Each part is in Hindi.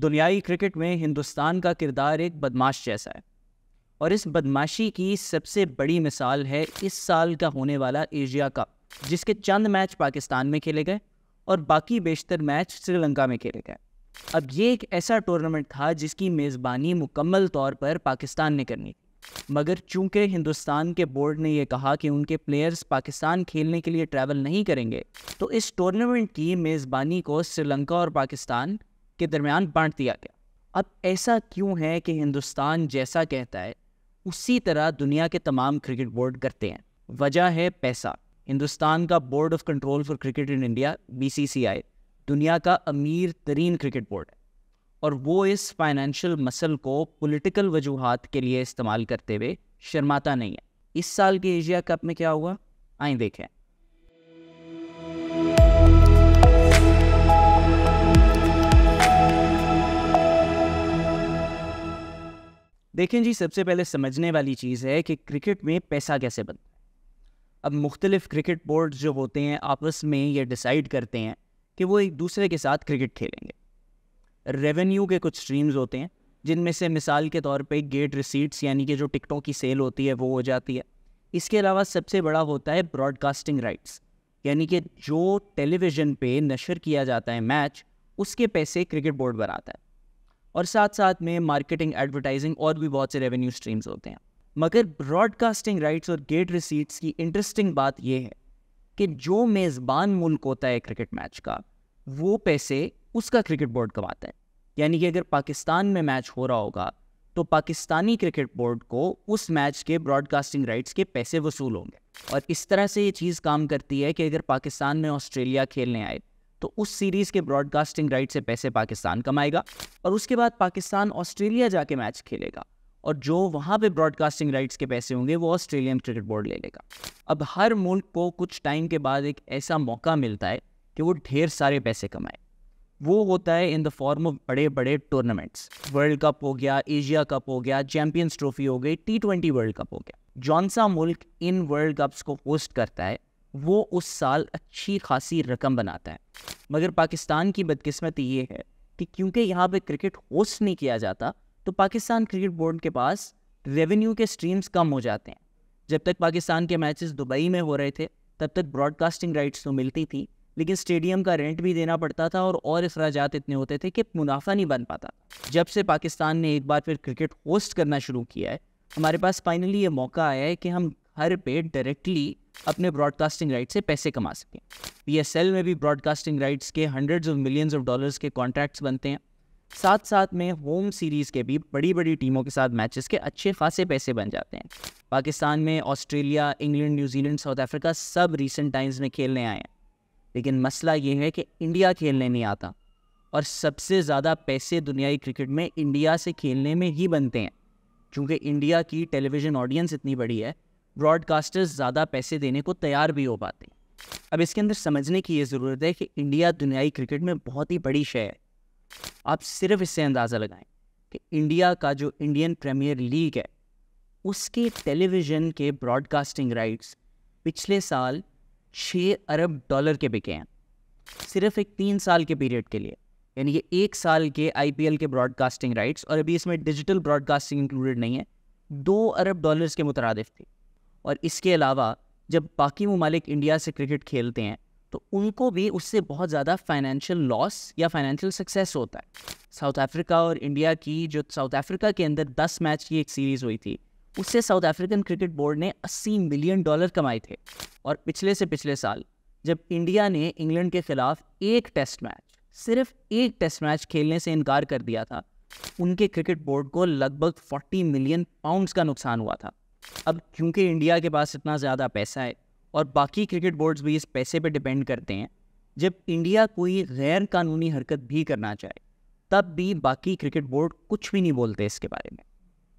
दुनियाई क्रिकेट में हिंदुस्तान का किरदार एक बदमाश जैसा है और इस बदमाशी की सबसे बड़ी मिसाल है इस साल का होने वाला एशिया कप जिसके चंद मैच पाकिस्तान में खेले गए और बाकी बेशतर मैच श्रीलंका में खेले गए अब ये एक ऐसा टूर्नामेंट था जिसकी मेज़बानी मुकम्मल तौर पर पाकिस्तान ने करनी मगर चूंकि हिंदुस्तान के बोर्ड ने यह कहा कि उनके प्लेयर्स पाकिस्तान खेलने के लिए ट्रैवल नहीं करेंगे तो इस टूर्नामेंट की मेज़बानी को श्रीलंका और पाकिस्तान के दरमियान बांट दिया गया अब ऐसा क्यों है कि हिंदुस्तान जैसा कहता है उसी तरह दुनिया के तमाम क्रिकेट बोर्ड करते हैं वजह है पैसा हिंदुस्तान का board of control for cricket in India बी दुनिया का अमीर तरीन क्रिकेट बोर्ड है और वो इस फाइनेंशियल मसल को पॉलिटिकल वजूहत के लिए इस्तेमाल करते हुए शर्माता नहीं है इस साल के एशिया कप में क्या हुआ आए देखें देखें जी सबसे पहले समझने वाली चीज़ है कि क्रिकेट में पैसा कैसे बनता है अब मुख्तलिफ क्रिकेट बोर्ड जो होते हैं आपस में ये डिसाइड करते हैं कि वो एक दूसरे के साथ क्रिकेट खेलेंगे रेवेन्यू के कुछ स्ट्रीम्स होते हैं जिनमें से मिसाल के तौर पे गेट रिसीट्स यानी कि जो टिकटों की सेल होती है वो हो जाती है इसके अलावा सबसे बड़ा होता है ब्रॉडकास्टिंग राइट्स यानी कि जो टेलीविज़न पे नशर किया जाता है मैच उसके पैसे क्रिकेट बोर्ड बनाता है और साथ साथ में मार्केटिंग एडवर्टाइजिंग और भी बहुत से रेवेन्यू स्ट्रीम्स होते हैं मगर ब्रॉडकास्टिंग राइट्स और गेट रिसीट्स की इंटरेस्टिंग बात यह है कि जो मेज़बान मुल्क होता है क्रिकेट मैच का वो पैसे उसका क्रिकेट बोर्ड कमाता है यानी कि अगर पाकिस्तान में मैच हो रहा होगा तो पाकिस्तानी क्रिकेट बोर्ड को उस मैच के ब्रॉडकास्टिंग राइट्स के पैसे वसूल होंगे और इस तरह से ये चीज़ काम करती है कि अगर पाकिस्तान में ऑस्ट्रेलिया खेलने आए तो उस सीरीज के ब्रॉडकास्टिंग राइट से पैसे पाकिस्तान कमाएगा और उसके बाद पाकिस्तान ऑस्ट्रेलिया जाके मैच खेलेगा और जो वहाँ पे ब्रॉडकास्टिंग राइट्स के पैसे होंगे वो ऑस्ट्रेलियन क्रिकेट बोर्ड ले लेगा अब हर मुल्क को कुछ टाइम के बाद एक ऐसा मौका मिलता है कि वो ढेर सारे पैसे कमाए वो होता है इन द फॉर्म ऑफ बड़े बड़े टूर्नामेंट्स वर्ल्ड कप हो गया एशिया कप हो गया चैंपियंस ट्रॉफी हो गई टी ट्वेंटी वर्ल्ड कप हो गया जौन सा मुल्क इन वर्ल्ड कप्स को होस्ट करता है वो उस साल अच्छी खासी रकम बनाता है मगर पाकिस्तान की बदकिस्मती ये है कि क्योंकि यहाँ पे क्रिकेट होस्ट नहीं किया जाता तो पाकिस्तान क्रिकेट बोर्ड के पास रेवेन्यू के स्ट्रीम्स कम हो जाते हैं जब तक पाकिस्तान के मैचेस दुबई में हो रहे थे तब तक ब्रॉडकास्टिंग राइट्स तो मिलती थी लेकिन स्टेडियम का रेंट भी देना पड़ता था और और अखराज इतने होते थे कि मुनाफा नहीं बन पाता जब से पाकिस्तान ने एक बार फिर क्रिकेट होस्ट करना शुरू किया है हमारे पास फाइनली ये मौका आया है कि हम हर पेड डायरेक्टली अपने ब्रॉडकास्टिंग राइट से पैसे कमा सकें पी एस एल में भी ब्रॉडकास्टिंग राइट्स के hundreds of millions of dollars के कॉन्ट्रैक्ट्स बनते हैं साथ साथ में होम सीरीज़ के भी बड़ी बड़ी टीमों के साथ मैचेस के अच्छे खासे पैसे बन जाते हैं पाकिस्तान में Australia England New Zealand South Africa सब रिसेंट टाइम्स में खेलने आए हैं लेकिन मसला ये है कि इंडिया खेलने नहीं आता और सबसे ज़्यादा पैसे दुनियाई क्रिकेट में इंडिया से खेलने में ही बनते हैं क्योंकि इंडिया की टेलीविज़न ऑडियंस इतनी बड़ी है ब्रॉडकास्टर्स ज़्यादा पैसे देने को तैयार भी हो पाते अब इसके अंदर समझने की ये ज़रूरत है कि इंडिया दुनियाई क्रिकेट में बहुत ही बड़ी शय है आप सिर्फ इससे अंदाज़ा लगाएं कि इंडिया का जो इंडियन प्रीमियर लीग है उसके टेलीविज़न के ब्रॉडकास्टिंग राइट्स पिछले साल छः अरब डॉलर के बिके हैं सिर्फ एक तीन साल के पीरियड के लिए यानी ये एक साल के आई के ब्रॉडकास्टिंग राइट्स और अभी इसमें डिजिटल ब्रॉडकास्टिंग इंक्लूडेड नहीं है दो अरब डॉलर्स के मुतरद थे और इसके अलावा जब बाकी ममालिक इंडिया से क्रिकेट खेलते हैं तो उनको भी उससे बहुत ज़्यादा फाइनेंशियल लॉस या फाइनेंशियल सक्सेस होता है साउथ अफ्रीका और इंडिया की जो साउथ अफ्रीका के अंदर दस मैच की एक सीरीज़ हुई थी उससे साउथ अफ्रीकन क्रिकेट बोर्ड ने 80 मिलियन डॉलर कमाए थे और पिछले से पिछले साल जब इंडिया ने इंग्लैंड के खिलाफ एक टेस्ट मैच सिर्फ एक टेस्ट मैच खेलने से इनकार कर दिया था उनके क्रिकेट बोर्ड को लगभग 40 मिलियन पाउंड्स का नुकसान हुआ था अब क्योंकि इंडिया के पास इतना ज़्यादा पैसा है और बाकी क्रिकेट बोर्ड्स भी इस पैसे पे डिपेंड करते हैं जब इंडिया कोई गैर कानूनी हरकत भी करना चाहे तब भी बाकी क्रिकेट बोर्ड कुछ भी नहीं बोलते इसके बारे में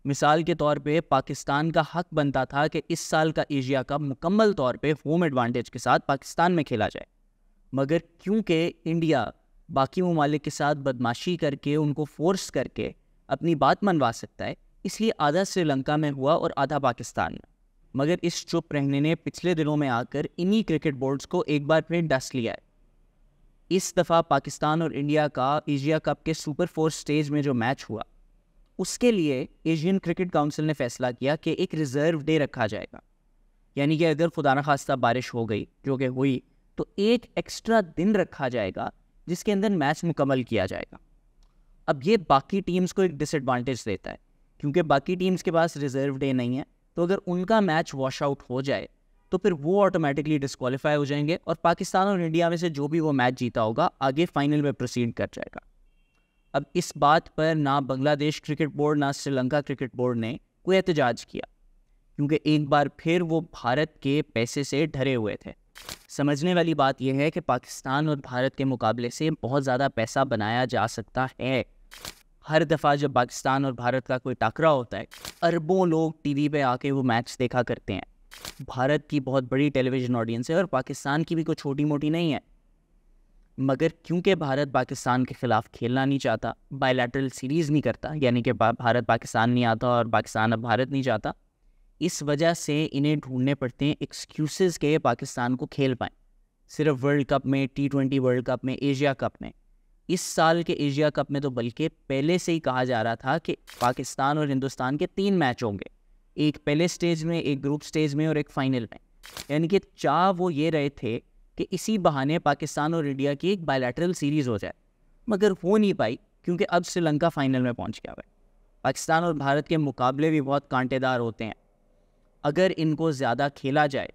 मिसाल के तौर पे पाकिस्तान का हक बनता था कि इस साल का एशिया कप मुकम्मल तौर पे होम एडवांटेज के साथ पाकिस्तान में खेला जाए मगर क्योंकि इंडिया बाकी ममालिक के साथ बदमाशी करके उनको फोर्स करके अपनी बात मनवा सकता है इसलिए आधा श्रीलंका में हुआ और आधा पाकिस्तान में मगर इस चुप रहने ने पिछले दिनों में आकर इन्हीं क्रिकेट बोर्ड्स को एक बार फिर डस लिया है इस दफ़ा पाकिस्तान और इंडिया का एशिया कप के सुपर फोर स्टेज में जो मैच हुआ उसके लिए एशियन क्रिकेट काउंसिल ने फैसला किया कि एक रिज़र्व डे रखा जाएगा यानी कि अगर खुदा खास्ता बारिश हो गई जो कि हुई तो एक एक्स्ट्रा दिन रखा जाएगा जिसके अंदर मैच मुकम्मल किया जाएगा अब ये बाकी टीम्स को एक डिसएडवांटेज देता है क्योंकि बाकी टीम्स के पास रिजर्व डे नहीं है तो अगर उनका मैच वॉश आउट हो जाए तो फिर वो ऑटोमेटिकली डिस्कालीफाई हो जाएंगे और पाकिस्तान और इंडिया में से जो भी वो मैच जीता होगा आगे फाइनल में प्रोसीड कर जाएगा अब इस बात पर ना बांग्लादेश क्रिकेट बोर्ड ना श्रीलंका क्रिकेट बोर्ड ने कोई एहतजाज किया क्योंकि एक बार फिर वो भारत के पैसे से ढरे हुए थे समझने वाली बात यह है कि पाकिस्तान और भारत के मुकाबले से बहुत ज़्यादा पैसा बनाया जा सकता है हर दफ़ा जब पाकिस्तान और भारत का कोई टकरा होता है अरबों लोग टीवी पे आके वो मैच देखा करते हैं भारत की बहुत बड़ी टेलीविज़न ऑडियंस है और पाकिस्तान की भी कोई छोटी मोटी नहीं है मगर क्योंकि भारत पाकिस्तान के ख़िलाफ़ खेलना नहीं चाहता बायलैटरल सीरीज़ नहीं करता यानी कि भारत पाकिस्तान नहीं आता और पाकिस्तान अब भारत नहीं जाता इस वजह से इन्हें ढूंढने पड़ते हैं एक्सक्यूज़ के पाकिस्तान को खेल पाएँ सिर्फ वर्ल्ड कप में टी ट्वेंटी वर्ल्ड कप में एशिया कप में इस साल के एशिया कप में तो बल्कि पहले से ही कहा जा रहा था कि पाकिस्तान और हिंदुस्तान के तीन मैच होंगे एक पहले स्टेज में एक ग्रुप स्टेज में और एक फाइनल में यानी कि चाह वो ये रहे थे कि इसी बहाने पाकिस्तान और इंडिया की एक बायलैटरल सीरीज़ हो जाए मगर हो नहीं पाई क्योंकि अब श्रीलंका फाइनल में पहुंच गया है पाकिस्तान और भारत के मुकाबले भी बहुत कांटेदार होते हैं अगर इनको ज़्यादा खेला जाए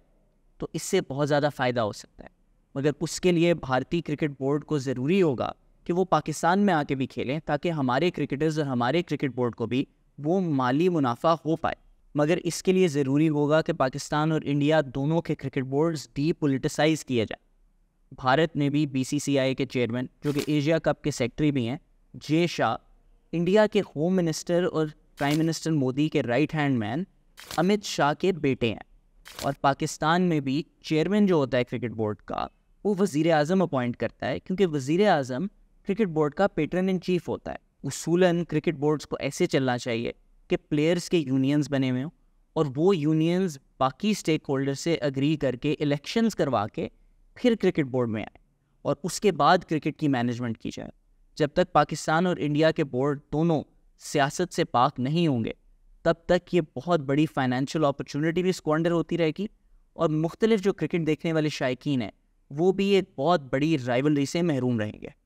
तो इससे बहुत ज़्यादा फ़ायदा हो सकता है मगर उसके लिए भारतीय क्रिकेट बोर्ड को ज़रूरी होगा कि वो पाकिस्तान में आके भी खेलें ताकि हमारे क्रिकेटर्स और हमारे क्रिकेट बोर्ड को भी वो माली मुनाफा हो पाए मगर इसके लिए ज़रूरी होगा कि पाकिस्तान और इंडिया दोनों के क्रिकेट बोर्ड्स डी पोलिटिसाइज किए जाए भारत ने भी आई के चेयरमैन जो कि एशिया कप के सेक्रेटरी भी हैं जे शाह इंडिया के होम मिनिस्टर और प्राइम मिनिस्टर मोदी के right hand man Amit Shah के बेटे हैं और पाकिस्तान में भी चेयरमैन जो होता है क्रिकेट बोर्ड का वो वज़ी अजम अपॉइंट करता है क्योंकि वज़ी अजम क्रिकेट बोर्ड का पेटर्न इन चीफ होता है उसूलन क्रिकेट बोर्ड्स को ऐसे चलना चाहिए कि प्लेयर्स के यूनियंस बने हुए हों और वो यूनियंस बाकी स्टेक होल्डर से अग्री करके इलेक्शंस करवा के फिर क्रिकेट बोर्ड में आए और उसके बाद क्रिकेट की मैनेजमेंट की जाए जब तक पाकिस्तान और इंडिया के बोर्ड दोनों सियासत से पाक नहीं होंगे तब तक ये बहुत बड़ी फाइनेंशियल अपॉर्चुनिटी भी स्कॉन्डर होती रहेगी और मुख्तलिफ जो क्रिकेट देखने वाले शायकीन हैं वो भी एक बहुत बड़ी राइवलरी से महरूम रहेंगे